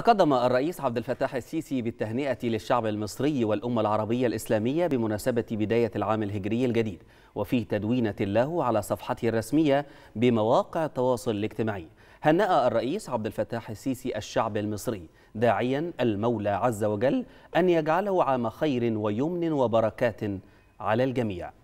تقدم الرئيس عبد الفتاح السيسي بالتهنئة للشعب المصري والأمة العربية الإسلامية بمناسبة بداية العام الهجري الجديد وفي تدوينة له على صفحته الرسمية بمواقع التواصل الاجتماعي هنأ الرئيس عبد الفتاح السيسي الشعب المصري داعيا المولى عز وجل أن يجعله عام خير ويمن وبركات على الجميع